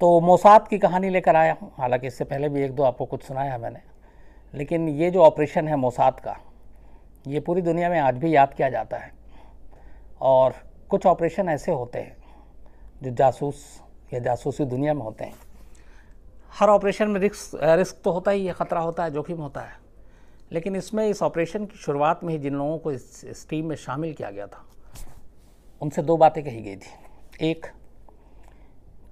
तो मोसाद की कहानी लेकर आया हूँ हालांकि इससे पहले भी एक दो आपको कुछ सुनाया है मैंने लेकिन ये जो ऑपरेशन है मोसाद का ये पूरी दुनिया में आज भी याद किया जाता है और कुछ ऑपरेशन ऐसे होते हैं जो जासूस या जासूसी दुनिया में होते हैं हर ऑपरेशन में रिस्क रिस्क तो होता ही है ख़तरा होता है जोखिम होता है लेकिन इसमें इस ऑपरेशन की शुरुआत में ही जिन लोगों को इस, इस टीम में शामिल किया गया था उनसे दो बातें कही गई थी एक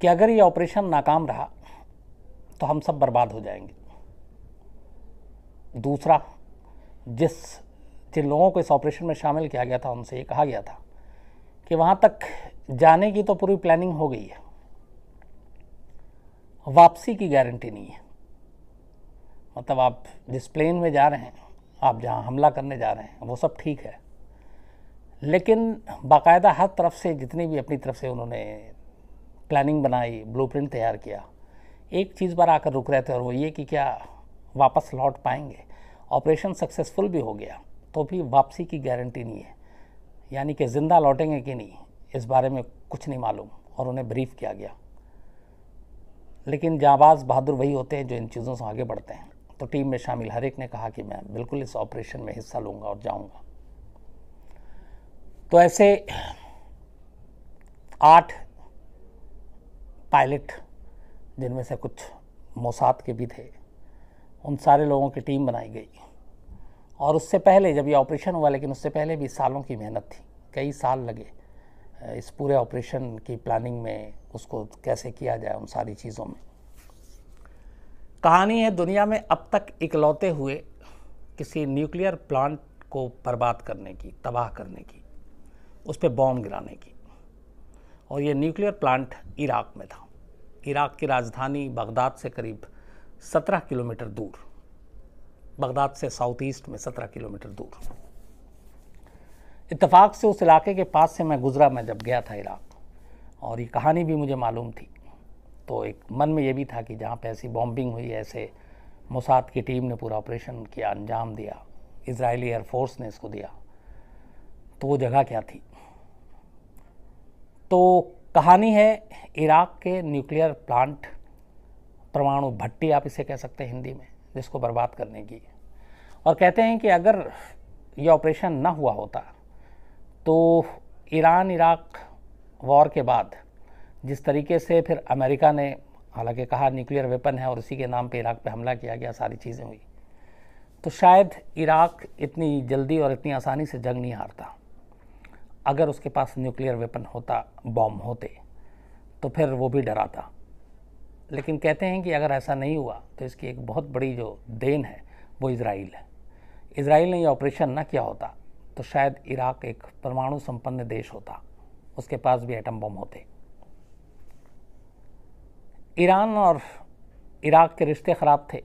कि अगर ये ऑपरेशन नाकाम रहा तो हम सब बर्बाद हो जाएंगे दूसरा जिस जिन लोगों को इस ऑपरेशन में शामिल किया गया था उनसे ये कहा गया था कि वहाँ तक जाने की तो पूरी प्लानिंग हो गई है वापसी की गारंटी नहीं है मतलब आप जिस प्लेन में जा रहे हैं आप जहाँ हमला करने जा रहे हैं वो सब ठीक है लेकिन बाकायदा हर तरफ से जितनी भी अपनी तरफ से उन्होंने प्लानिंग बनाई ब्लूप्रिंट तैयार किया एक चीज़ पर आकर रुक रहे थे और वो ये कि क्या वापस लौट पाएंगे ऑपरेशन सक्सेसफुल भी हो गया तो भी वापसी की गारंटी नहीं है यानी कि ज़िंदा लौटेंगे कि नहीं इस बारे में कुछ नहीं मालूम और उन्हें ब्रीफ किया गया लेकिन जाबाज बहादुर वही होते हैं जो इन चीज़ों से आगे बढ़ते हैं तो टीम में शामिल हर एक ने कहा कि मैं बिल्कुल इस ऑपरेशन में हिस्सा लूँगा और जाऊँगा तो ऐसे आठ पायलट जिनमें से कुछ मोसाद के भी थे उन सारे लोगों की टीम बनाई गई और उससे पहले जब ये ऑपरेशन हुआ लेकिन उससे पहले भी सालों की मेहनत थी कई साल लगे इस पूरे ऑपरेशन की प्लानिंग में उसको कैसे किया जाए उन सारी चीज़ों में कहानी है दुनिया में अब तक इकलौते हुए किसी न्यूक्लियर प्लांट को बर्बाद करने की तबाह करने की उस पर बॉम्ब गिराने की और ये न्यूक्लियर प्लांट इराक में था इराक की राजधानी बगदाद से करीब 17 किलोमीटर दूर बगदाद से साउथ ईस्ट में 17 किलोमीटर दूर इत्तेफाक से उस इलाके के पास से मैं गुज़रा मैं जब गया था इराक और ये कहानी भी मुझे मालूम थी तो एक मन में ये भी था कि जहाँ पे ऐसी बॉम्बिंग हुई ऐसे मुसाद की टीम ने पूरा ऑपरेशन किया अंजाम दिया इसराइली एयरफोर्स ने इसको दिया तो वो जगह क्या थी तो कहानी है इराक के न्यूक्लियर प्लांट परमाणु भट्टी आप इसे कह सकते हैं हिंदी में जिसको बर्बाद करने की और कहते हैं कि अगर ये ऑपरेशन ना हुआ होता तो ईरान इराक वॉर के बाद जिस तरीके से फिर अमेरिका ने हालांकि कहा न्यूक्लियर वेपन है और उसी के नाम पे इराक पे हमला किया गया सारी चीज़ें हुई तो शायद इराक इतनी जल्दी और इतनी आसानी से जंग नहीं हारता अगर उसके पास न्यूक्लियर वेपन होता बॉम्ब होते तो फिर वो भी डराता लेकिन कहते हैं कि अगर ऐसा नहीं हुआ तो इसकी एक बहुत बड़ी जो देन है वो इसराइल है इसराइल ने ये ऑपरेशन ना किया होता तो शायद इराक एक परमाणु संपन्न देश होता उसके पास भी एटम बम होते ईरान और इराक के रिश्ते ख़राब थे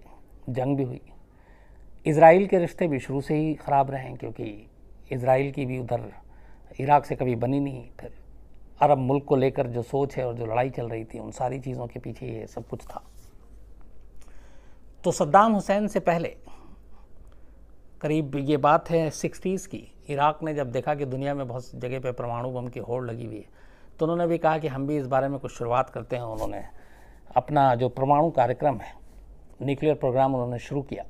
जंग भी हुई इसराइल के रिश्ते भी शुरू से ही ख़राब रहे क्योंकि इसराइल की भी उधर इराक से कभी बनी नहीं फिर अरब मुल्क को लेकर जो सोच है और जो लड़ाई चल रही थी उन सारी चीज़ों के पीछे ये सब कुछ था तो सद्दाम हुसैन से पहले करीब ये बात है सिक्सटीज़ की इराक ने जब देखा कि दुनिया में बहुत जगह पे परमाणु बम की होड़ लगी हुई है तो उन्होंने भी कहा कि हम भी इस बारे में कुछ शुरुआत करते हैं उन्होंने अपना जो परमाणु कार्यक्रम है न्यूक्लियर प्रोग्राम उन्होंने शुरू किया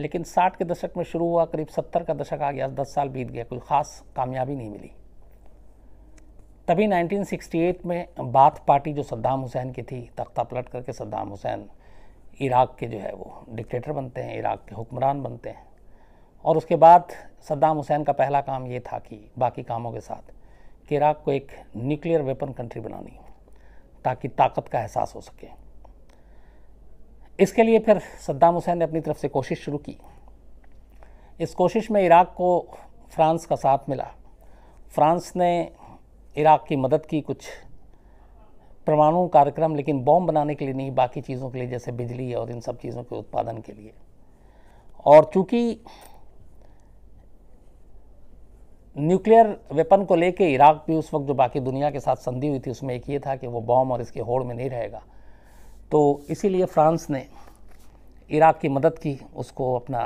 लेकिन साठ के दशक में शुरू हुआ करीब सत्तर का दशक आ गया दस साल बीत गया कोई ख़ास कामयाबी नहीं मिली तभी 1968 में बाथ पार्टी जो सद्दाम हुसैन की थी तख्ता पलट करके सद्दाम हुसैन इराक़ के जो है वो डिक्टेटर बनते हैं इराक़ के हुक्मरान बनते हैं और उसके बाद सद्दाम हुसैन का पहला काम ये था कि बाकी कामों के साथ कि इराक़ को एक न्यूक्लियर वेपन कंट्री बनानी ताकि ताकत का एहसास हो सके इसके लिए फिर सद्दाम हुसैन ने अपनी तरफ से कोशिश शुरू की इस कोशिश में इराक़ को फ्रांस का साथ मिला फ्रांस ने इराक़ की मदद की कुछ परमाणु कार्यक्रम लेकिन बॉम्ब बनाने के लिए नहीं बाकी चीज़ों के लिए जैसे बिजली और इन सब चीज़ों के उत्पादन के लिए और चूँकि न्यूक्लियर वेपन को लेके इराक भी उस वक्त जो बाकी दुनिया के साथ संधि हुई थी उसमें एक ये था कि वो बॉम्ब और इसके होड़ में नहीं रहेगा तो इसीलिए फ्रांस ने इराक की मदद की उसको अपना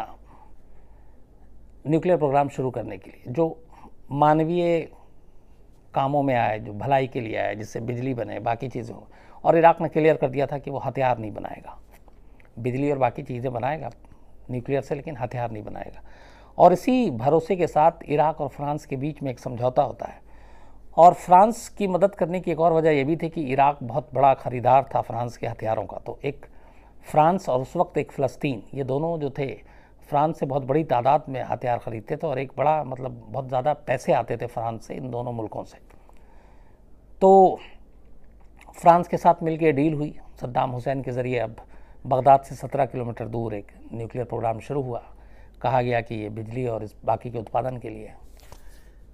न्यूक्लियर प्रोग्राम शुरू करने के लिए जो मानवीय कामों में आए जो भलाई के लिए आए जिससे बिजली बने बाकी चीज़ें हो और इराक ने क्लियर कर दिया था कि वो हथियार नहीं बनाएगा बिजली और बाकी चीज़ें बनाएगा न्यूक्लियर से लेकिन हथियार नहीं बनाएगा और इसी भरोसे के साथ इराक और फ्रांस के बीच में एक समझौता होता है और फ्रांस की मदद करने की एक और वजह यह भी थी कि इराक़ बहुत बड़ा ख़रीदार था फ्रांस के हथियारों का तो एक फ्रांस और उस वक्त एक फ़लस्तीन ये दोनों जो थे फ्रांस से बहुत बड़ी तादाद में हथियार ख़रीदते थे और एक बड़ा मतलब बहुत ज़्यादा पैसे आते थे फ्रांस से इन दोनों मुल्कों से तो फ्रांस के साथ मिलकर डील हुई सद्दाम हुसैन के ज़रिए अब बगदाद से 17 किलोमीटर दूर एक न्यूक्लियर प्रोग्राम शुरू हुआ कहा गया कि ये बिजली और इस बाकी के उत्पादन के लिए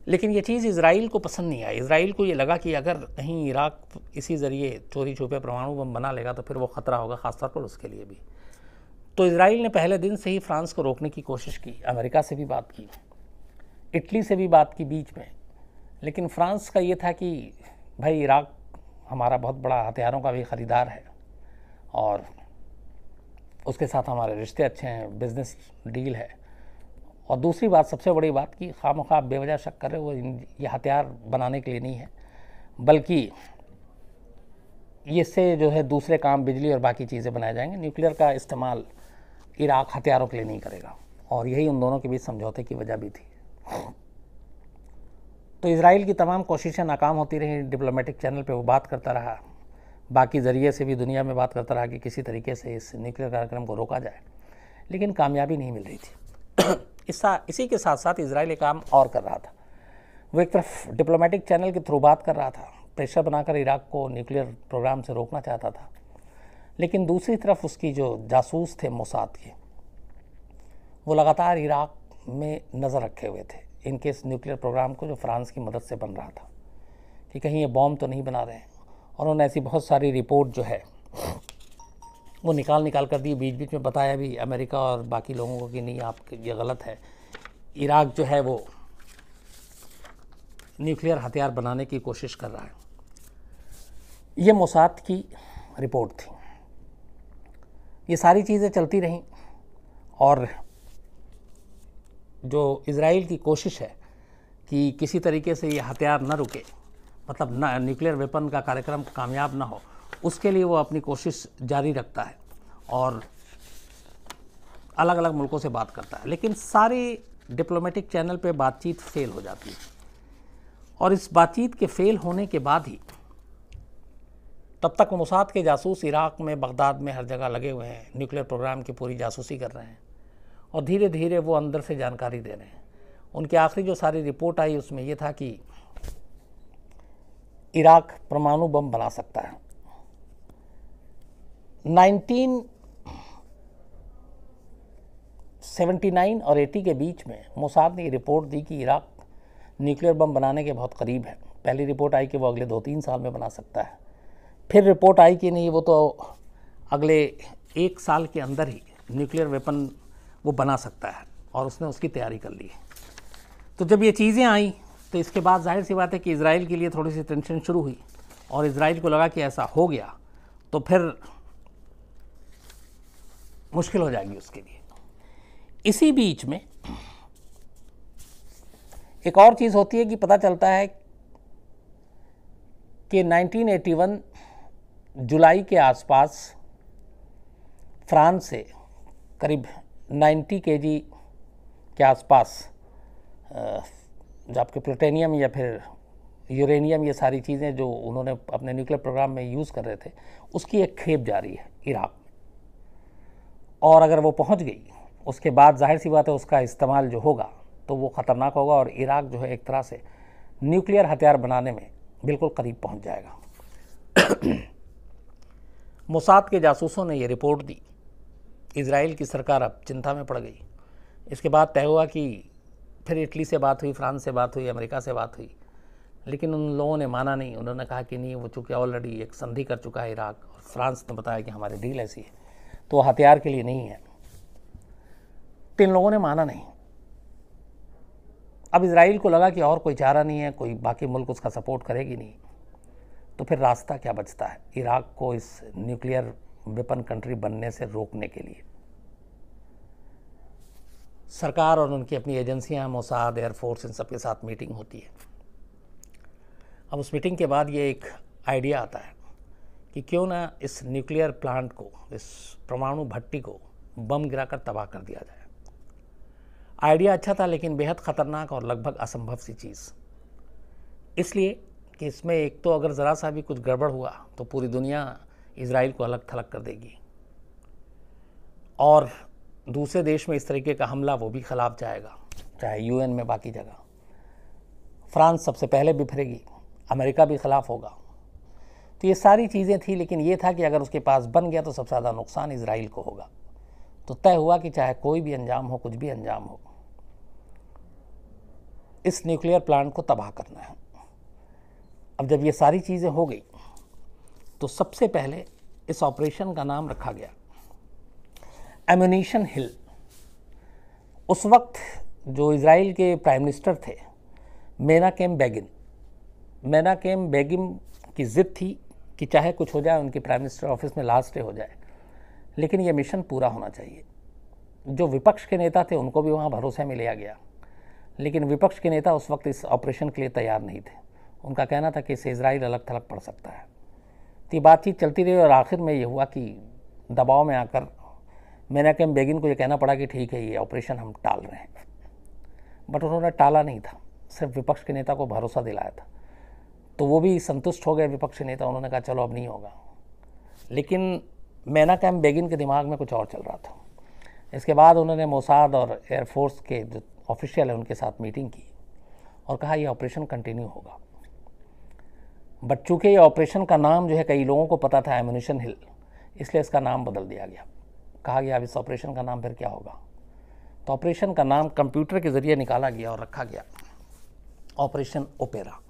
लेकिन ये चीज़ इसराइल को पसंद नहीं आई इसराइल को ये लगा कि अगर कहीं इराक इसी ज़रिए चोरी छुपे परमाणु बम बना लेगा तो फिर वो ख़तरा होगा ख़ासतौर पर उसके लिए भी तो इसराइल ने पहले दिन से ही फ्रांस को रोकने की कोशिश की अमेरिका से भी बात की इटली से भी बात की बीच में लेकिन फ्रांस का ये था कि भाई इराक हमारा बहुत बड़ा हथियारों का भी ख़रीदार है और उसके साथ हमारे रिश्ते अच्छे हैं बिज़नेस डील है और दूसरी बात सबसे बड़ी बात कि खाम खा बेवजह शक कर रहे वो ये हथियार बनाने के लिए नहीं है बल्कि इससे जो है दूसरे काम बिजली और बाकी चीज़ें बनाए जाएंगे न्यूक्लियर का इस्तेमाल इराक हथियारों के लिए नहीं करेगा और यही उन दोनों के बीच समझौते की वजह भी थी तो इसराइल की तमाम कोशिशें नाकाम होती रहीं डिप्लोमेटिक चैनल पर वो बात करता रहा बाकी ज़रिए से भी दुनिया में बात करता रहा कि किसी तरीके से इस न्यूक्लियर कार्यक्रम को रोका जाए लेकिन कामयाबी नहीं मिल रही थी इसा इसी के साथ साथ इसराइल एक काम और कर रहा था वो एक तरफ डिप्लोमेटिक चैनल के थ्रू बात कर रहा था प्रेशर बनाकर इराक को न्यूक्लियर प्रोग्राम से रोकना चाहता था लेकिन दूसरी तरफ उसकी जो जासूस थे मोसाद के वो लगातार इराक में नज़र रखे हुए थे इनके इस न्यूक्लियर प्रोग्राम को जो फ्रांस की मदद से बन रहा था कि कहीं ये बॉम्ब तो नहीं बना रहे और उन्होंने ऐसी बहुत सारी रिपोर्ट जो है वो निकाल निकाल कर दिए बीच बीच में बताया भी अमेरिका और बाकी लोगों को कि नहीं आप ये गलत है इराक जो है वो न्यूक्लियर हथियार बनाने की कोशिश कर रहा है ये मोसाद की रिपोर्ट थी ये सारी चीज़ें चलती रहीं और जो इसराइल की कोशिश है कि किसी तरीके से ये हथियार न रुके मतलब न्यूक्लियर वेपन का कार्यक्रम कामयाब ना हो उसके लिए वो अपनी कोशिश जारी रखता है और अलग अलग मुल्कों से बात करता है लेकिन सारी डिप्लोमेटिक चैनल पे बातचीत फेल हो जाती है और इस बातचीत के फेल होने के बाद ही तब तक मुसाद के जासूस इराक में बगदाद में हर जगह लगे हुए हैं न्यूक्लियर प्रोग्राम की पूरी जासूसी कर रहे हैं और धीरे धीरे वो अंदर से जानकारी दे रहे हैं उनकी आखिरी जो सारी रिपोर्ट आई उसमें ये था कि इराक परमाणु बम बना सकता है 1979 और 80 के बीच में मोसाद ने रिपोर्ट दी कि इराक न्यूक्लियर बम बनाने के बहुत करीब है पहली रिपोर्ट आई कि वो अगले दो तीन साल में बना सकता है फिर रिपोर्ट आई कि नहीं वो तो अगले एक साल के अंदर ही न्यूक्लियर वेपन वो बना सकता है और उसने उसकी तैयारी कर ली तो जब ये चीज़ें आई तो इसके बाद जाहिर सी बात है कि इसराइल के लिए थोड़ी सी टेंशन शुरू हुई और इसराइल को लगा कि ऐसा हो गया तो फिर मुश्किल हो जाएगी उसके लिए इसी बीच में एक और चीज़ होती है कि पता चलता है कि 1981 जुलाई के आसपास फ्रांस से करीब 90 के जी के आसपास जो आपके प्लूटेनियम या फिर यूरेनियम ये सारी चीज़ें जो उन्होंने अपने न्यूक्लियर प्रोग्राम में यूज़ कर रहे थे उसकी एक खेप जा रही है इराक और अगर वो पहुँच गई उसके बाद जाहिर सी बात है उसका इस्तेमाल जो होगा तो वो ख़तरनाक होगा और इराक जो है एक तरह से न्यूक्लियर हथियार बनाने में बिल्कुल करीब पहुँच जाएगा मुसाद के जासूसों ने ये रिपोर्ट दी इसराइल की सरकार अब चिंता में पड़ गई इसके बाद तय हुआ कि फिर इटली से बात हुई फ्रांस से बात हुई अमेरिका से बात हुई लेकिन उन लोगों ने माना नहीं उन्होंने कहा कि नहीं वो चूँकि ऑलरेडी एक संधि कर चुका है इराक और फ्रांस ने बताया कि हमारी डील ऐसी है तो हथियार के लिए नहीं है तीन लोगों ने माना नहीं अब इसराइल को लगा कि और कोई चारा नहीं है कोई बाकी मुल्क उसका सपोर्ट करेगी नहीं तो फिर रास्ता क्या बचता है इराक को इस न्यूक्लियर वेपन कंट्री बनने से रोकने के लिए सरकार और उनकी अपनी एजेंसियां मोसाद एयरफोर्स इन सबके साथ मीटिंग होती है अब उस मीटिंग के बाद ये एक आइडिया आता है कि क्यों ना इस न्यूक्लियर प्लांट को इस परमाणु भट्टी को बम गिराकर तबाह कर दिया जाए आइडिया अच्छा था लेकिन बेहद ख़तरनाक और लगभग असंभव सी चीज़ इसलिए कि इसमें एक तो अगर ज़रा सा भी कुछ गड़बड़ हुआ तो पूरी दुनिया इसराइल को अलग थलग कर देगी और दूसरे देश में इस तरीके का हमला वो भी खिलाफ जाएगा चाहे यूएन में बाकी जगह फ्रांस सबसे पहले बिफरेगी अमेरिका भी खिलाफ होगा तो ये सारी चीज़ें थी लेकिन ये था कि अगर उसके पास बन गया तो सबसे ज़्यादा नुकसान इसराइल को होगा तो तय हुआ कि चाहे कोई भी अंजाम हो कुछ भी अंजाम हो इस न्यूक्लियर प्लांट को तबाह करना है अब जब ये सारी चीज़ें हो गई तो सबसे पहले इस ऑपरेशन का नाम रखा गया एम्यूनिशन हिल उस वक्त जो इसराइल के प्राइम मिनिस्टर थे मेना केम बेगिन मेना केम बेगिन की ज़िद थी कि चाहे कुछ हो जाए उनकी प्राइम मिनिस्टर ऑफिस में लास्ट डे हो जाए लेकिन ये मिशन पूरा होना चाहिए जो विपक्ष के नेता थे उनको भी वहाँ भरोसे में लिया गया लेकिन विपक्ष के नेता उस वक्त इस ऑपरेशन के लिए तैयार नहीं थे उनका कहना था कि इसे इसराइल अलग थलग पड़ सकता है तो ये बातचीत चलती रही और आखिर में ये हुआ कि दबाव में आकर मैंने कहम बेगिन को ये कहना पड़ा कि ठीक है ये ऑपरेशन हम टाल रहे हैं बट उन्होंने टाला नहीं था सिर्फ विपक्ष के नेता को भरोसा दिलाया था तो वो भी संतुष्ट हो गए विपक्षी नेता उन्होंने कहा चलो अब नहीं होगा लेकिन मैना कैम बेगिन के दिमाग में कुछ और चल रहा था इसके बाद उन्होंने मोसाद और एयरफोर्स के जो ऑफिशियल हैं उनके साथ मीटिंग की और कहा यह ऑपरेशन कंटिन्यू होगा बट चूँकि ये ऑपरेशन का नाम जो है कई लोगों को पता था एमुनिशन हिल इसलिए इसका नाम बदल दिया गया कहा गया अब इस ऑपरेशन का नाम फिर क्या होगा तो ऑपरेशन का नाम कंप्यूटर के ज़रिए निकाला गया और रखा गया ऑपरेशन ओपेरा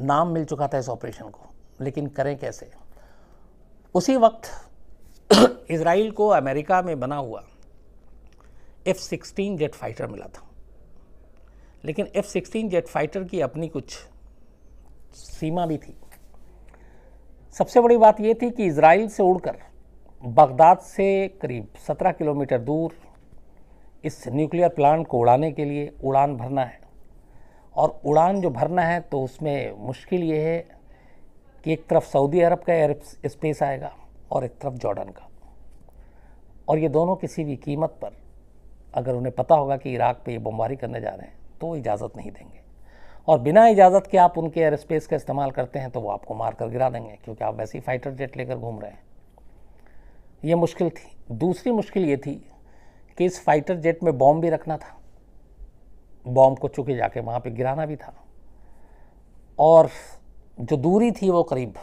नाम मिल चुका था इस ऑपरेशन को लेकिन करें कैसे उसी वक्त इसराइल को अमेरिका में बना हुआ एफ सिक्सटीन जेट फाइटर मिला था लेकिन एफ सिक्सटीन जेट फाइटर की अपनी कुछ सीमा भी थी सबसे बड़ी बात यह थी कि इसराइल से उड़कर बगदाद से करीब 17 किलोमीटर दूर इस न्यूक्लियर प्लांट को उड़ाने के लिए उड़ान भरना है और उड़ान जो भरना है तो उसमें मुश्किल ये है कि एक तरफ सऊदी अरब का एयर स्पेस आएगा और एक तरफ जॉर्डन का और ये दोनों किसी भी कीमत पर अगर उन्हें पता होगा कि इराक पे ये बमबारी करने जा रहे हैं तो इजाज़त नहीं देंगे और बिना इजाज़त के आप उनके एयर स्पेस का इस्तेमाल करते हैं तो वो आपको मार कर गिरा देंगे क्योंकि आप वैसे ही फाइटर जेट लेकर घूम रहे हैं ये मुश्किल थी दूसरी मुश्किल ये थी कि इस फाइटर जेट में बॉम्ब भी रखना था बॉम्ब को चुके जाके वहाँ पे गिराना भी था और जो दूरी थी वो करीब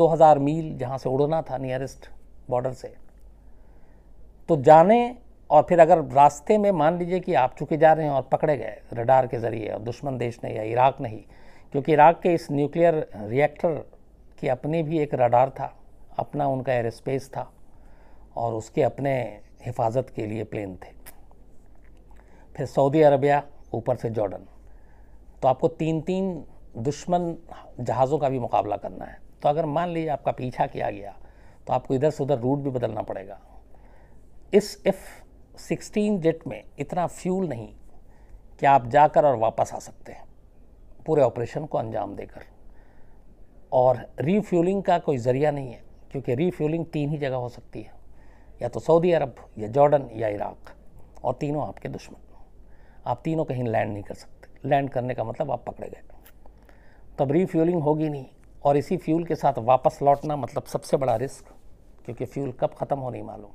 2000 मील जहाँ से उड़ना था नियरेस्ट बॉर्डर से तो जाने और फिर अगर रास्ते में मान लीजिए कि आप चुके जा रहे हैं और पकड़े गए रडार के ज़रिए और दुश्मन देश ने या इराक ने ही क्योंकि इराक के इस न्यूक्लियर रिएक्टर की अपनी भी एक रडार था अपना उनका एयर स्पेस था और उसके अपने हिफाजत के लिए प्लेन थे फिर सऊदी अरबिया ऊपर से जॉर्डन तो आपको तीन तीन दुश्मन जहाज़ों का भी मुकाबला करना है तो अगर मान लीजिए आपका पीछा किया गया तो आपको इधर से उधर रूट भी बदलना पड़ेगा इस एफ सिक्सटीन जेट में इतना फ्यूल नहीं कि आप जाकर और वापस आ सकते हैं पूरे ऑपरेशन को अंजाम देकर और रीफ्यूलिंग का कोई ज़रिया नहीं है क्योंकि रीफ्यूलिंग तीन ही जगह हो सकती है या तो सऊदी अरब या जॉर्डन या इराक़ और तीनों आपके दुश्मन आप तीनों कहीं लैंड नहीं कर सकते लैंड करने का मतलब आप पकड़े गए तब तो रीफ्यूलिंग होगी नहीं और इसी फ्यूल के साथ वापस लौटना मतलब सबसे बड़ा रिस्क क्योंकि फ्यूल कब ख़त्म हो नहीं मालूम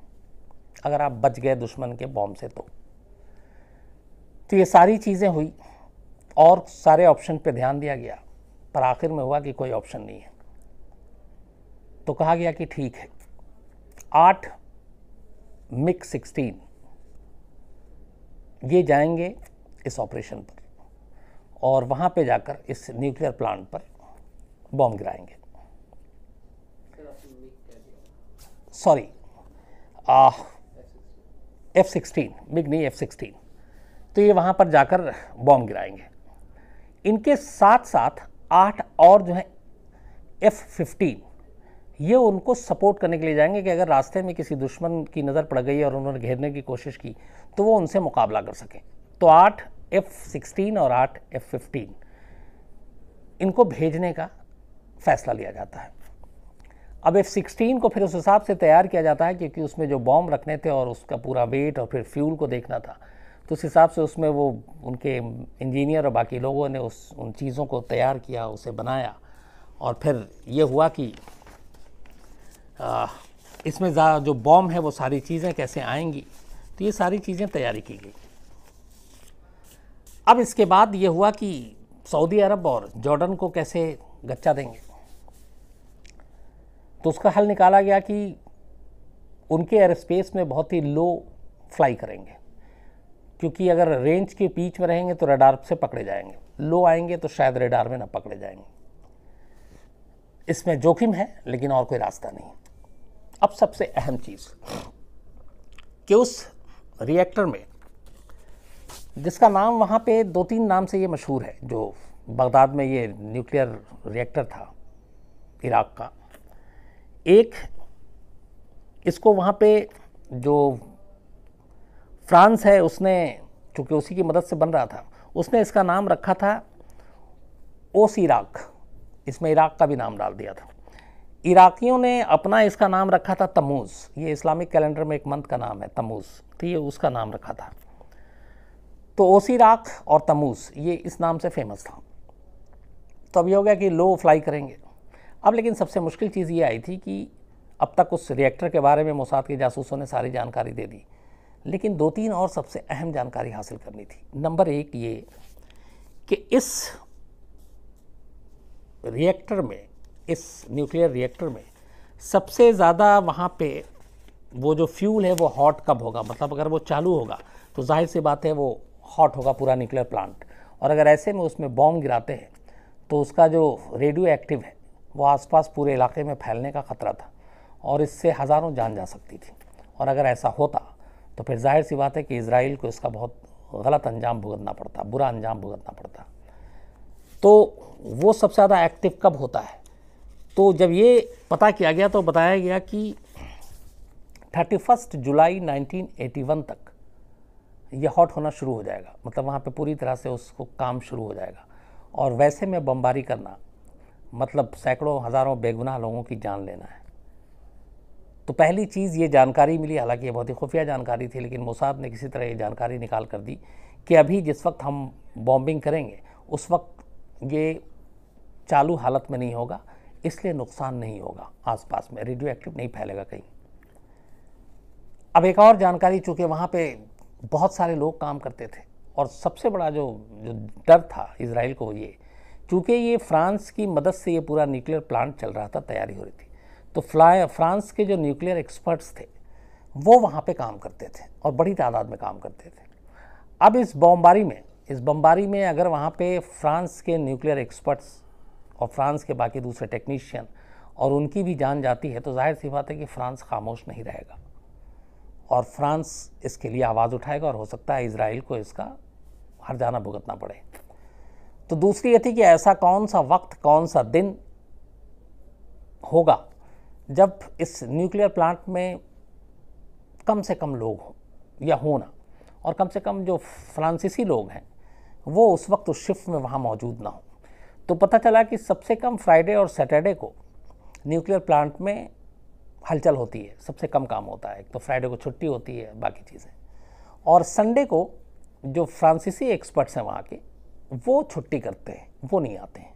अगर आप बच गए दुश्मन के बॉम्ब से तो तो ये सारी चीज़ें हुई और सारे ऑप्शन पे ध्यान दिया गया पर आखिर में हुआ कि कोई ऑप्शन नहीं है तो कहा गया कि ठीक है आठ मिक सिक्सटीन ये जाएंगे इस ऑपरेशन पर और वहाँ पे जाकर इस न्यूक्लियर प्लांट पर बॉम्ब गिराएंगे सॉरी एफ सिक्सटीन मिग नहीं एफ सिक्सटीन तो ये वहाँ पर जाकर बॉम्ब गिराएंगे इनके साथ साथ आठ और जो हैं एफ फिफ्टीन ये उनको सपोर्ट करने के लिए जाएंगे कि अगर रास्ते में किसी दुश्मन की नज़र पड़ गई और उन्होंने घेरने की कोशिश की तो वो उनसे मुकाबला कर सकें तो आठ एफ सिक्सटीन और आठ एफ फिफ्टीन इनको भेजने का फैसला लिया जाता है अब एफ सिक्सटीन को फिर उस हिसाब से तैयार किया जाता है क्योंकि उसमें जो बॉम्ब रखने थे और उसका पूरा वेट और फिर फ्यूल को देखना था तो उस हिसाब से उसमें वो उनके इंजीनियर और बाकी लोगों ने उस उन चीज़ों को तैयार किया उसे बनाया और फिर ये हुआ कि आ, इसमें जो बॉम्ब है वो सारी चीज़ें कैसे आएंगी तो ये सारी चीज़ें तैयारी की गई अब इसके बाद ये हुआ कि सऊदी अरब और जॉर्डन को कैसे गच्चा देंगे तो उसका हल निकाला गया कि उनके एयर स्पेस में बहुत ही लो फ्लाई करेंगे क्योंकि अगर रेंज के बीच में रहेंगे तो रडार से पकड़े जाएंगे लो आएंगे तो शायद रडार में ना पकड़े जाएंगे इसमें जोखिम है लेकिन और कोई रास्ता नहीं अब सबसे अहम चीज़ कि उस रिएक्टर में जिसका नाम वहाँ पे दो तीन नाम से ये मशहूर है जो बगदाद में ये न्यूक्लियर रिएक्टर था इराक का एक इसको वहाँ पे जो फ्रांस है उसने चूँकि उसी की मदद से बन रहा था उसने इसका नाम रखा था ओस इराक इसमें इराक का भी नाम डाल दिया था इराक़ियों ने अपना इसका नाम रखा था तमूज़ ये इस्लामिक कैलेंडर में एक मंथ का नाम है तमूज़ तो ये उसका नाम रखा था तो ओसी राख और तमूज़ ये इस नाम से फेमस था तो अब ये हो गया कि लो फ्लाई करेंगे अब लेकिन सबसे मुश्किल चीज़ ये आई थी कि अब तक उस रिएक्टर के बारे में मोसाद के जासूसों ने सारी जानकारी दे दी लेकिन दो तीन और सबसे अहम जानकारी हासिल करनी थी नंबर एक ये कि इस रिएक्टर में इस न्यूक्लियर रिएक्टर में सबसे ज़्यादा वहाँ पे वो जो फ्यूल है वो हॉट कब होगा मतलब अगर वो चालू होगा तो जाहिर सी बात है वो हॉट होगा पूरा न्यूक्लियर प्लांट और अगर ऐसे में उसमें बॉम्ब गिराते हैं तो उसका जो रेडियो एक्टिव है वो आसपास पूरे इलाके में फैलने का ख़तरा था और इससे हज़ारों जान जा सकती थी और अगर ऐसा होता तो फिर जाहिर सी बात है कि इसराइल को इसका बहुत गलत अंजाम भुगतना पड़ता बुरा अंजाम भुगतना पड़ता तो वो सबसे ज़्यादा एक्टिव कब होता है तो जब ये पता किया गया तो बताया गया कि थर्टी फर्स्ट जुलाई 1981 तक यह हॉट होना शुरू हो जाएगा मतलब वहाँ पे पूरी तरह से उसको काम शुरू हो जाएगा और वैसे में बमबारी करना मतलब सैकड़ों हज़ारों बेगुनाह लोगों की जान लेना है तो पहली चीज़ ये जानकारी मिली हालांकि ये बहुत ही खुफिया जानकारी थी लेकिन मोसाद ने किसी तरह ये जानकारी निकाल कर दी कि अभी जिस वक्त हम बॉम्बिंग करेंगे उस वक्त ये चालू हालत में नहीं होगा इसलिए नुकसान नहीं होगा आसपास में रेडियो एक्टिव नहीं फैलेगा कहीं अब एक और जानकारी चूँकि वहाँ पे बहुत सारे लोग काम करते थे और सबसे बड़ा जो जो डर था इसराइल को ये चूँकि ये फ्रांस की मदद से ये पूरा न्यूक्लियर प्लांट चल रहा था तैयारी हो रही थी तो फ्लाय फ्रांस के जो न्यूक्लियर एक्सपर्ट्स थे वो वहाँ पे काम करते थे और बड़ी तादाद में काम करते थे अब इस बमबारी में इस बमबारी में अगर वहाँ पे फ्रांस के न्यूक्लियर एक्सपर्ट्स और फ्रांस के बाकी दूसरे टेक्नीशियन और उनकी भी जान जाती है तो जाहिर सी बात है कि फ्रांस खामोश नहीं रहेगा और फ्रांस इसके लिए आवाज़ उठाएगा और हो सकता है इसराइल को इसका हर जाना भुगतना पड़े तो दूसरी ये थी कि ऐसा कौन सा वक्त कौन सा दिन होगा जब इस न्यूक्लियर प्लांट में कम से कम लोग हो या हो ना और कम से कम जो फ्रांसीसी लोग हैं वो उस वक्त उस शिफ्ट में वहाँ मौजूद ना हों तो पता चला कि सबसे कम फ्राइडे और सैटरडे को न्यूक्लियर प्लांट में हलचल होती है सबसे कम काम होता है एक तो फ्राइडे को छुट्टी होती है बाकी चीज़ें और संडे को जो फ्रांसीसी एक्सपर्ट्स हैं वहाँ के वो छुट्टी करते हैं वो नहीं आते हैं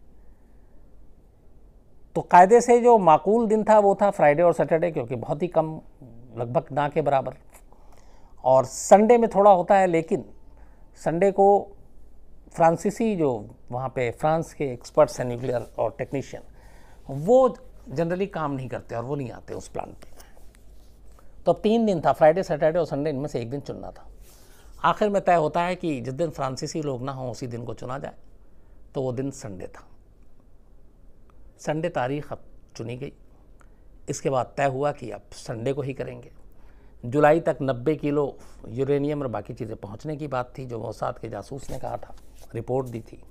तो कायदे से जो माकूल दिन था वो था फ्राइडे और सैटरडे क्योंकि बहुत ही कम लगभग ना के बराबर और संडे में थोड़ा होता है लेकिन संडे को फ्रांसीसी जो वहाँ पे फ्रांस के एक्सपर्ट्स हैं न्यूक्लियर और टेक्नीशियन वो जनरली काम नहीं करते और वो नहीं आते उस प्लांट पे तो अब तीन दिन था फ्राइडे सैटरडे और संडे इनमें से एक दिन चुनना था आखिर में तय होता है कि जिस दिन फ्रांसीसी लोग ना हों उसी दिन को चुना जाए तो वो दिन संडे था संडे तारीख अब चुनी गई इसके बाद तय हुआ कि अब संडे को ही करेंगे जुलाई तक 90 किलो यूरेनियम और बाकी चीज़ें पहुंचने की बात थी जो मोसाद के जासूस ने कहा था रिपोर्ट दी थी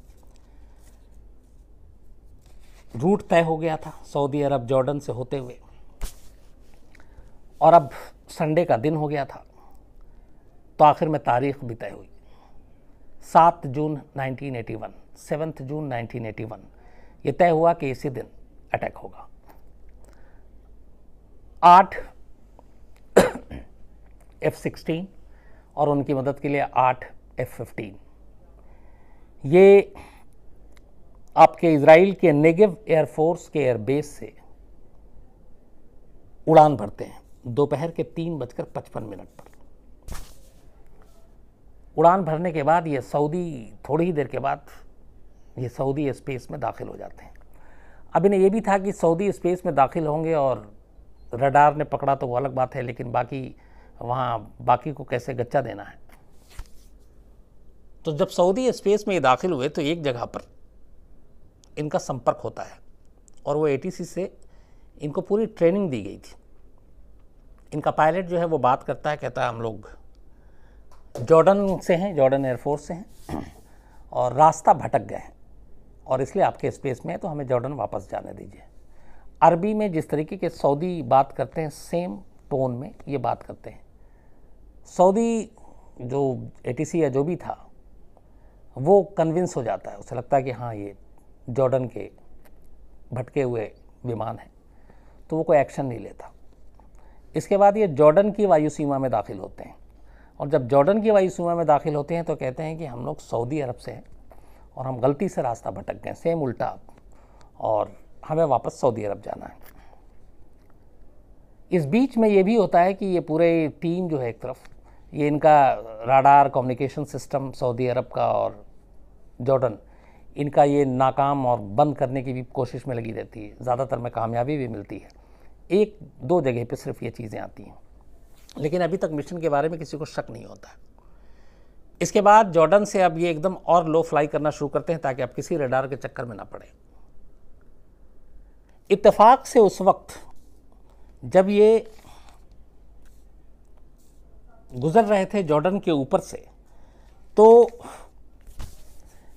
रूट तय हो गया था सऊदी अरब जॉर्डन से होते हुए और अब संडे का दिन हो गया था तो आखिर में तारीख भी तय हुई सात जून 1981 सेवन्थ जून वन ये तय हुआ कि इसी दिन अटैक होगा आठ एफ सिक्सटीन और उनकी मदद के लिए आठ एफ फिफ्टीन ये आपके इसराइल के नेगेव एयरफोर्स के एयरबेस से उड़ान भरते हैं दोपहर के तीन बजकर पचपन मिनट पर उड़ान भरने के बाद ये सऊदी थोड़ी ही देर के बाद ये सऊदी स्पेस में दाखिल हो जाते हैं अब इन्हें यह भी था कि सऊदी स्पेस में दाखिल होंगे और रडार ने पकड़ा तो वो अलग बात है लेकिन बाकी वहाँ बाकी को कैसे गच्चा देना है तो जब सऊदी स्पेस में ये दाखिल हुए तो एक जगह पर इनका संपर्क होता है और वो एटीसी से इनको पूरी ट्रेनिंग दी गई थी इनका पायलट जो है वो बात करता है कहता है हम लोग जॉर्डन से हैं जॉर्डन एयरफोर्स से हैं और रास्ता भटक गए हैं और इसलिए आपके स्पेस में है तो हमें जॉर्डन वापस जाने दीजिए अरबी में जिस तरीके के सऊदी बात करते हैं सेम टोन में ये बात करते हैं सऊदी जो एटीसी या जो भी था वो कन्विंस हो जाता है उसे लगता है कि हाँ ये जॉर्डन के भटके हुए विमान हैं तो वो कोई एक्शन नहीं लेता इसके बाद ये जॉर्डन की वायु सीमा में दाखिल होते हैं और जब जॉर्डन की वायु सीमा में दाखिल होते हैं तो कहते हैं कि हम लोग सऊदी अरब से हैं और हम गलती से रास्ता भटक गए सेम उल्टा और हमें वापस सऊदी अरब जाना है इस बीच में ये भी होता है कि ये पूरे टीम जो है एक तरफ ये इनका radar communication system Saudi Arab का और जॉर्डन इनका ये नाकाम और बंद करने की भी कोशिश में लगी रहती है ज़्यादातर में कामयाबी भी मिलती है एक दो जगह पे सिर्फ ये चीज़ें आती हैं लेकिन अभी तक मिशन के बारे में किसी को शक नहीं होता इसके बाद जॉर्डन से अब ये एकदम और लो फ्लाई करना शुरू करते हैं ताकि आप किसी रडार के चक्कर में ना पड़े इत्तेफाक से उस वक्त जब ये गुज़र रहे थे जॉर्डन के ऊपर से तो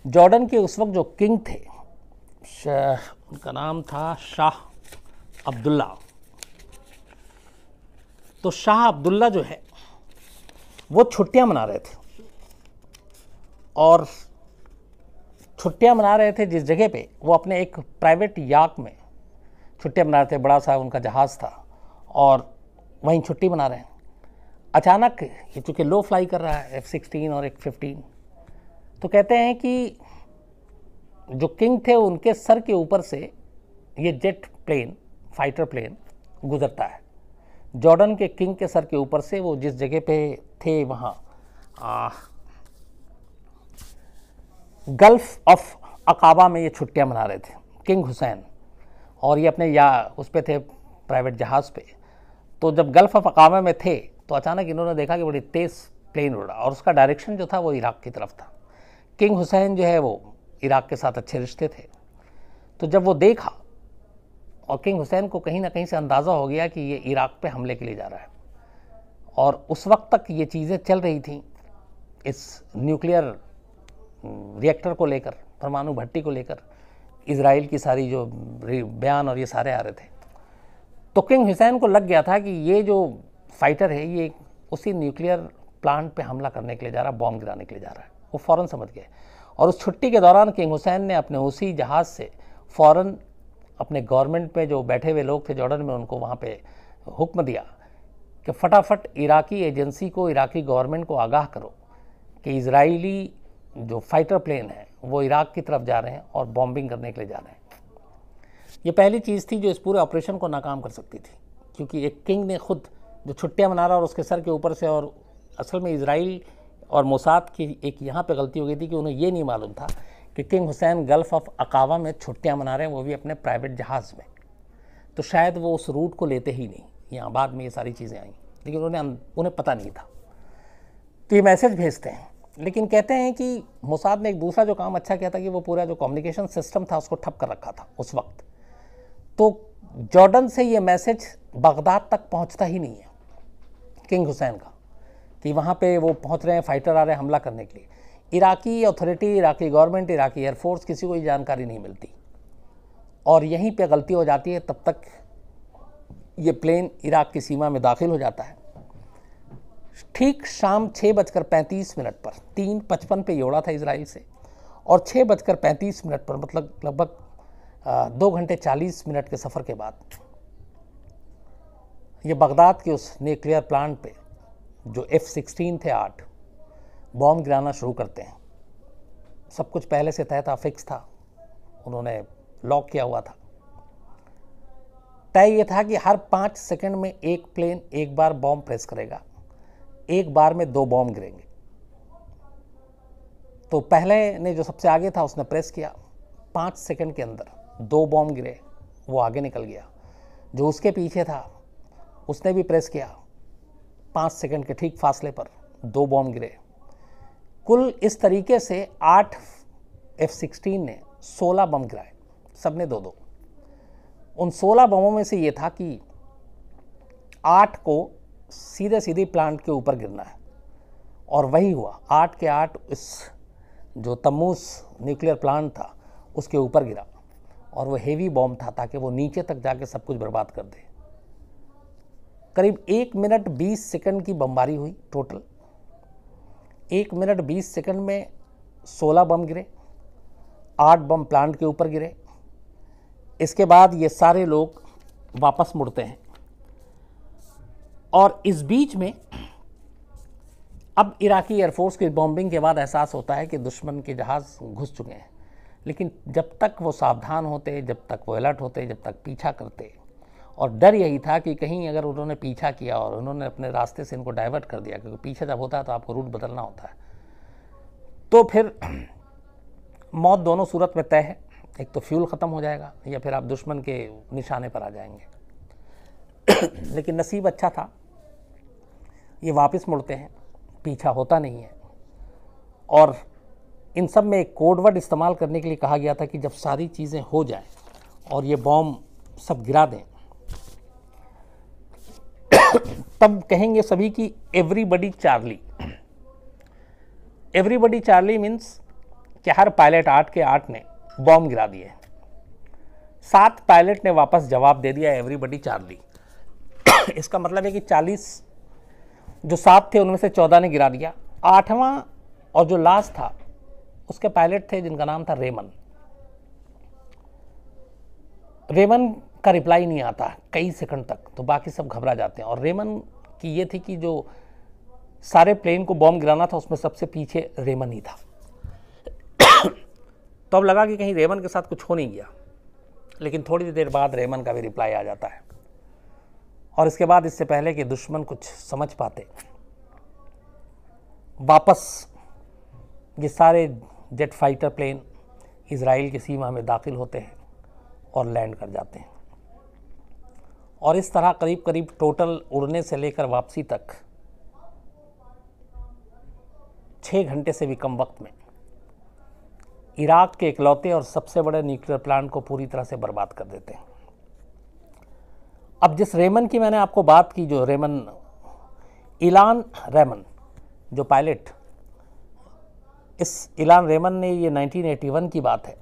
जॉर्डन के उस वक्त जो किंग थे उनका नाम था शाह अब्दुल्ला तो शाह अब्दुल्ला जो है वो छुट्टियां मना रहे थे और छुट्टियां मना रहे थे जिस जगह पे वो अपने एक प्राइवेट याक में छुट्टियां मना रहे थे बड़ा सा उनका जहाज़ था और वहीं छुट्टी मना रहे हैं अचानक ये चूँकि लो फ्लाई कर रहा है एफ सिक्सटीन और एक फिफ्टीन तो कहते हैं कि जो किंग थे उनके सर के ऊपर से ये जेट प्लेन फाइटर प्लेन गुजरता है जॉर्डन के किंग के सर के ऊपर से वो जिस जगह पे थे वहाँ गल्फ ऑफ अकाबा में ये छुट्टियाँ मना रहे थे किंग हुसैन और ये अपने या उस पर थे प्राइवेट जहाज़ पे तो जब गल्फ ऑफ अकाबा में थे तो अचानक इन्होंने देखा कि बड़ी तेज़ प्लेन उड़ा और उसका डायरेक्शन जो था वो इराक की तरफ था किंग हुसैन जो है वो इराक के साथ अच्छे रिश्ते थे तो जब वो देखा और किंग हुसैन को कहीं ना कहीं से अंदाज़ा हो गया कि ये इराक पे हमले के लिए जा रहा है और उस वक्त तक ये चीज़ें चल रही थी इस न्यूक्लियर रिएक्टर को लेकर परमाणु भट्टी को लेकर इसराइल की सारी जो बयान और ये सारे आ रहे थे तो किंग हुसैन को लग गया था कि ये जो फाइटर है ये उसी न्यूक्लियर प्लांट पे हमला करने के लिए जा रहा है बॉम्ब गिराने के लिए जा रहा है वो फ़ौर समझ गए और उस छुट्टी के दौरान किंग हुसैन ने अपने उसी जहाज़ से फ़ौर अपने गवर्नमेंट में जो बैठे हुए लोग थे जॉर्डन में उनको वहाँ पे हुक्म दिया कि फटाफट इराकी एजेंसी को इराकी गवर्नमेंट को आगाह करो कि इसराइली जो फाइटर प्लेन है वो इराक की तरफ जा रहे हैं और बॉम्बिंग करने के लिए जा रहे हैं ये पहली चीज़ थी जो इस पूरे ऑपरेशन को नाकाम कर सकती थी क्योंकि एक किंग ने खुद जो छुट्टियाँ मना रहा और उसके सर के ऊपर से और असल में इसराइल और मोसाद की एक यहाँ पे गलती हो गई थी कि उन्हें ये नहीं मालूम था कि King Hussein Gulf of Aqaba में छुट्टियाँ मना रहे हैं वो भी अपने प्राइवेट जहाज़ में तो शायद वो उस रूट को लेते ही नहीं यहाँ बाद में ये सारी चीज़ें आई लेकिन उन्हें उन्हें पता नहीं था तो ये मैसेज भेजते हैं लेकिन कहते हैं कि मोसाद ने एक दूसरा जो काम अच्छा किया था कि वो पूरा जो कम्युनिकेशन सिस्टम था उसको ठप कर रखा था उस वक्त तो जॉर्डन से ये मैसेज बगदाद तक पहुंचता ही नहीं है किंग हुसैन का कि वहाँ पे वो पहुँच रहे हैं फाइटर आ रहे हैं हमला करने के लिए Iraqi authority Iraqi government Iraqi air force किसी को ये जानकारी नहीं मिलती और यहीं पे गलती हो जाती है तब तक ये प्लेन इराक की सीमा में दाखिल हो जाता है ठीक शाम छः बजकर पैंतीस मिनट पर तीन पचपन पे योड़ा था इसराइल से और छः बजकर पैंतीस मिनट पर मतलब लगभग दो घंटे चालीस मिनट के सफ़र के बाद ये बगदाद के उस न्यूक्लियर प्लांट पे जो एफ सिक्सटीन थे आठ बॉम्ब गिराना शुरू करते हैं सब कुछ पहले से तय था फिक्स था उन्होंने लॉक किया हुआ था तय ये था कि हर पाँच सेकंड में एक प्लेन एक बार बॉम्ब प्रेस करेगा एक बार में दो बॉम्ब गिरेंगे तो पहले ने जो सबसे आगे था उसने प्रेस किया पाँच सेकंड के अंदर दो बॉम्ब गिरे वो आगे निकल गया जो उसके पीछे था उसने भी प्रेस किया पाँच सेकंड के ठीक फासले पर दो बॉम्ब गिरे कुल इस तरीके से आठ एफ सिक्सटीन ने सोलह बम गिराए सब ने दो दो उन सोलह बमों में से ये था कि आठ को सीधे सीधे प्लांट के ऊपर गिरना है और वही हुआ आठ के आठ इस जो तमूस न्यूक्लियर प्लांट था उसके ऊपर गिरा और वो हेवी बॉम्ब था ताकि वो नीचे तक जाके सब कुछ बर्बाद कर दे करीब एक मिनट बीस सेकंड की बमबारी हुई टोटल एक मिनट बीस सेकंड में सोलह बम गिरे आठ बम प्लांट के ऊपर गिरे इसके बाद ये सारे लोग वापस मुड़ते हैं और इस बीच में अब इराकी एयरफोर्स की बॉम्बिंग के बाद एहसास होता है कि दुश्मन के जहाज़ घुस चुके हैं लेकिन जब तक वो सावधान होते जब तक वो अलर्ट होते जब तक पीछा करते और डर यही था कि कहीं अगर उन्होंने पीछा किया और उन्होंने अपने रास्ते से इनको डाइवर्ट कर दिया क्योंकि पीछे जब होता है तो आपको रूट बदलना होता है तो फिर मौत दोनों सूरत में तय है एक तो फ्यूल ख़त्म हो जाएगा या फिर आप दुश्मन के निशाने पर आ जाएंगे लेकिन नसीब अच्छा था ये वापस मुड़ते हैं पीछा होता नहीं है और इन सब में एक कोडवर्ड इस्तेमाल करने के लिए कहा गया था कि जब सारी चीज़ें हो जाएं और ये बॉम्ब सब गिरा दें तब कहेंगे सभी कि everybody Charlie everybody Charlie means चार पायलट आठ के आठ ने बॉम्ब गिरा दिए सात पायलट ने वापस जवाब दे दिया एवरीबडी चार्ली इसका मतलब है कि चालीस जो सात थे उनमें से चौदह ने गिरा दिया आठवां और जो लास्ट था उसके पायलट थे जिनका नाम था रेमन रेमन का रिप्लाई नहीं आता कई सेकंड तक तो बाकी सब घबरा जाते हैं और रेमन की ये थी कि जो सारे प्लेन को बॉम्ब गिराना था उसमें सबसे पीछे रेमन ही था तो अब लगा कि कहीं रेमन के साथ कुछ हो नहीं गया लेकिन थोड़ी देर बाद रेमन का भी रिप्लाई आ जाता है और इसके बाद इससे पहले कि दुश्मन कुछ समझ पाते वापस ये सारे जेट फाइटर प्लेन इसराइल की सीमा में दाखिल होते हैं और लैंड कर जाते हैं और इस तरह करीब करीब टोटल उड़ने से लेकर वापसी तक छः घंटे से भी कम वक्त में इराक के इकलौते और सबसे बड़े न्यूक्लियर प्लांट को पूरी तरह से बर्बाद कर देते हैं अब जिस रेमन की मैंने आपको बात की जो रेमन इलान रेमन जो पायलट इस इलान रेमन ने ये 1981 की बात है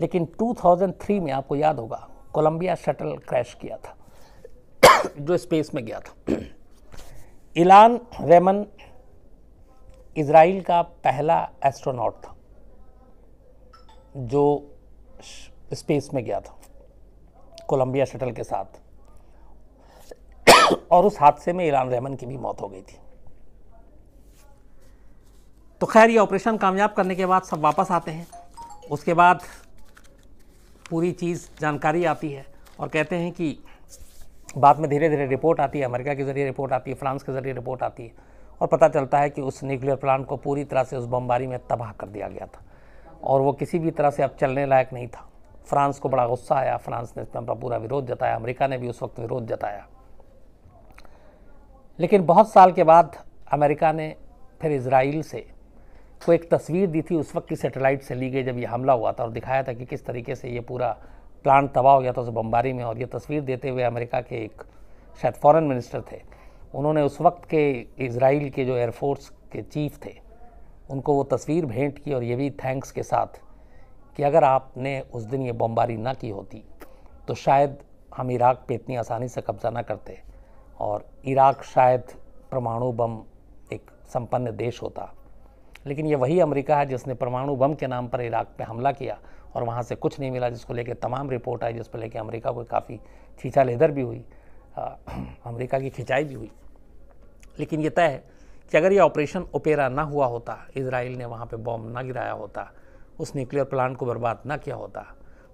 लेकिन 2003 में आपको याद होगा कोलंबिया शटल क्रैश किया था जो स्पेस में गया था इलान रेमन इसराइल का पहला एस्ट्रोनॉट था जो स्पेस में गया था कोलंबिया शटल के साथ और उस हादसे में इलान रहमन की भी मौत हो गई थी तो खैर ये ऑपरेशन कामयाब करने के बाद सब वापस आते हैं उसके बाद पूरी चीज़ जानकारी आती है और कहते हैं कि बाद में धीरे धीरे रिपोर्ट आती है अमेरिका के ज़रिए रिपोर्ट आती है फ्रांस के ज़रिए रिपोर्ट आती है और पता चलता है कि उस न्यूक्लियर प्लांट को पूरी तरह से उस बमबारी में तबाह कर दिया गया था और वो किसी भी तरह से अब चलने लायक नहीं था फ्रांस को बड़ा गुस्सा आया फ्रांस ने इस पर पूरा विरोध जताया अमेरिका ने भी उस वक्त विरोध जताया लेकिन बहुत साल के बाद अमेरिका ने फिर इसराइल से को एक तस्वीर दी थी उस वक्त की सेटेलाइट से ली गई जब ये हमला हुआ था और दिखाया था कि किस तरीके से ये पूरा प्लान तबाह हो गया था उस बमबारी में और ये तस्वीर देते हुए अमेरिका के एक शायद फॉरेन मिनिस्टर थे उन्होंने उस वक्त के इसराइल के जो एयरफोर्स के चीफ थे उनको वो तस्वीर भेंट की और ये भी थैंक्स के साथ कि अगर आपने उस दिन ये बमबारी ना की होती तो शायद हम इराक़ पे इतनी आसानी से कब्ज़ा ना करते और इराक़ शायद परमाणु बम एक संपन्न देश होता लेकिन ये वही अमेरिका है जिसने परमाणु बम के नाम पर इराक़ पे हमला किया और वहाँ से कुछ नहीं मिला जिसको लेके तमाम रिपोर्ट आई जिस पर लेके अमेरिका को काफ़ी खींचा लेदर भी हुई अमेरिका की खिंचाई भी हुई लेकिन ये तय है कि अगर ये ऑपरेशन ओपेरा ना हुआ होता इसराइल ने वहाँ पर बॉम्ब ना गिराया होता उस न्यूक्लियर प्लांट को बर्बाद ना किया होता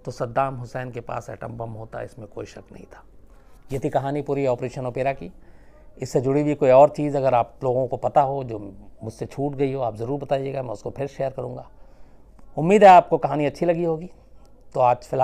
तो सद्दाम हुसैन के पास एटम बम होता इसमें कोई शक नहीं था ये थी कहानी पूरी ऑपरेशन ओपेरा की इससे जुड़ी हुई कोई और चीज़ अगर आप लोगों को पता हो जो मुझसे छूट गई हो आप ज़रूर बताइएगा मैं उसको फिर शेयर करूँगा उम्मीद है आपको कहानी अच्छी लगी होगी तो आज फिलहाल